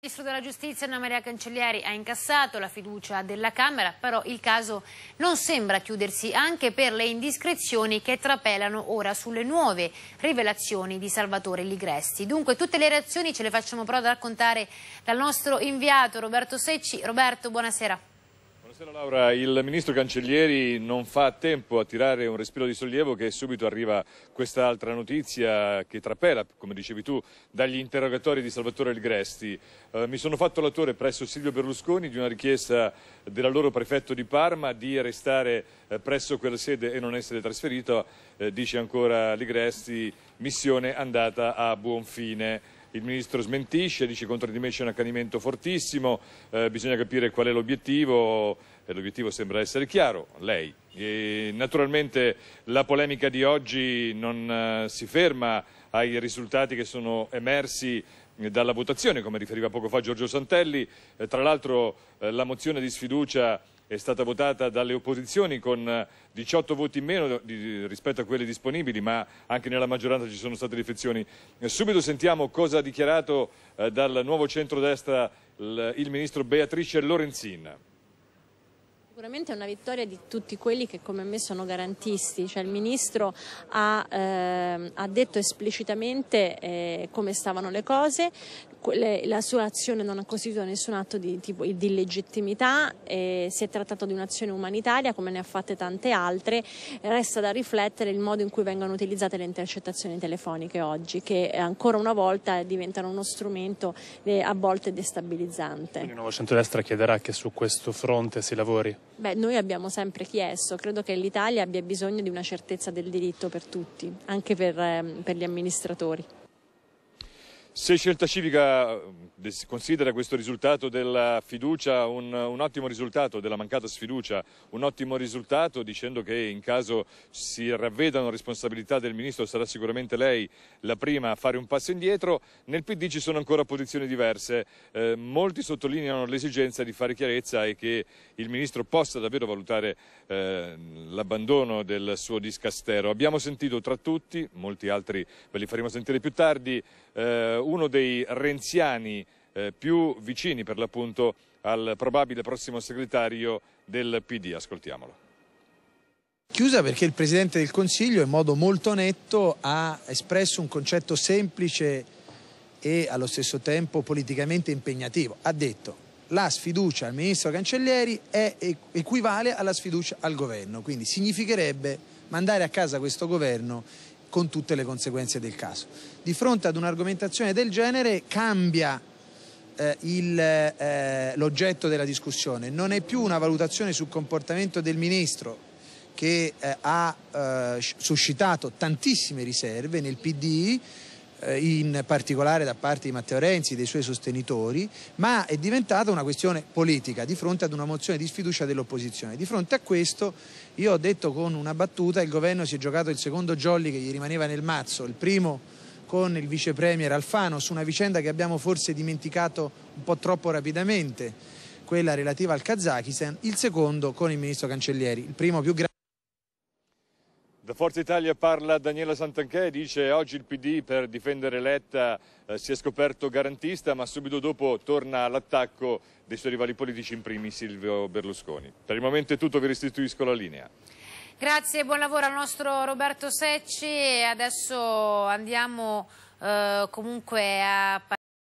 Il ministro della giustizia Anna Maria Cancellieri ha incassato la fiducia della Camera, però il caso non sembra chiudersi anche per le indiscrezioni che trapelano ora sulle nuove rivelazioni di Salvatore Ligresti. Dunque tutte le reazioni ce le facciamo però da raccontare dal nostro inviato Roberto Secci. Roberto, buonasera. Buonasera Laura, il ministro Cancellieri non fa tempo a tirare un respiro di sollievo che subito arriva quest'altra notizia che trapela, come dicevi tu, dagli interrogatori di Salvatore Ligresti. Eh, mi sono fatto l'attore presso Silvio Berlusconi di una richiesta della loro prefetto di Parma di restare eh, presso quella sede e non essere trasferito, eh, dice ancora Ligresti, missione andata a buon fine il ministro smentisce, dice contro di me c'è un accanimento fortissimo, eh, bisogna capire qual è l'obiettivo e l'obiettivo sembra essere chiaro, lei. E naturalmente la polemica di oggi non eh, si ferma ai risultati che sono emersi dalla votazione, come riferiva poco fa Giorgio Santelli, eh, tra l'altro eh, la mozione di sfiducia è stata votata dalle opposizioni con 18 eh, voti in meno di, rispetto a quelli disponibili, ma anche nella maggioranza ci sono state defezioni. Eh, subito sentiamo cosa ha dichiarato eh, dal nuovo centrodestra il, il ministro Beatrice Lorenzin. Sicuramente è una vittoria di tutti quelli che come me sono garantisti, cioè il Ministro ha, eh, ha detto esplicitamente eh, come stavano le cose, la sua azione non ha costituito nessun atto di, tipo, di illegittimità, eh, si è trattato di un'azione umanitaria come ne ha fatte tante altre, resta da riflettere il modo in cui vengono utilizzate le intercettazioni telefoniche oggi, che eh, ancora una volta diventano uno strumento eh, a volte destabilizzante. Quindi il nuovo centrodestra chiederà che su questo fronte si lavori? Beh, noi abbiamo sempre chiesto, credo che l'Italia abbia bisogno di una certezza del diritto per tutti, anche per, ehm, per gli amministratori. Se Scelta Civica eh, considera questo risultato della fiducia un, un, ottimo risultato, della mancata sfiducia, un ottimo risultato dicendo che in caso si ravvedano responsabilità del Ministro sarà sicuramente lei la prima a fare un passo indietro, nel PD ci sono ancora posizioni diverse, eh, molti sottolineano l'esigenza di fare chiarezza e che il Ministro possa davvero valutare eh, l'abbandono del suo discastero. Abbiamo sentito tra tutti, molti altri ve li faremo sentire più tardi, eh, uno dei renziani eh, più vicini per l'appunto al probabile prossimo segretario del PD. Ascoltiamolo. Chiusa perché il Presidente del Consiglio in modo molto netto ha espresso un concetto semplice e allo stesso tempo politicamente impegnativo. Ha detto la sfiducia al Ministro Cancellieri è, equivale alla sfiducia al Governo, quindi significherebbe mandare a casa questo Governo con tutte le conseguenze del caso. Di fronte ad un'argomentazione del genere cambia eh, il, eh, l'oggetto della discussione, non è più una valutazione sul comportamento del Ministro che eh, ha eh, suscitato tantissime riserve nel PDI, eh, in particolare da parte di Matteo Renzi e dei suoi sostenitori, ma è diventata una questione politica di fronte ad una mozione di sfiducia dell'opposizione. Di fronte a questo io ho detto con una battuta il governo si è giocato il secondo jolly che gli rimaneva nel mazzo, il primo con il vice premier Alfano su una vicenda che abbiamo forse dimenticato un po' troppo rapidamente, quella relativa al Kazakistan, il secondo con il ministro Cancellieri, il primo più grande da Forza Italia parla Daniela Santanchè, dice oggi il PD per difendere Letta eh, si è scoperto garantista ma subito dopo torna all'attacco dei suoi rivali politici, in primis Silvio Berlusconi. Per il momento è tutto, vi restituisco la linea. Grazie, buon lavoro al nostro Roberto Secci e adesso andiamo eh, comunque a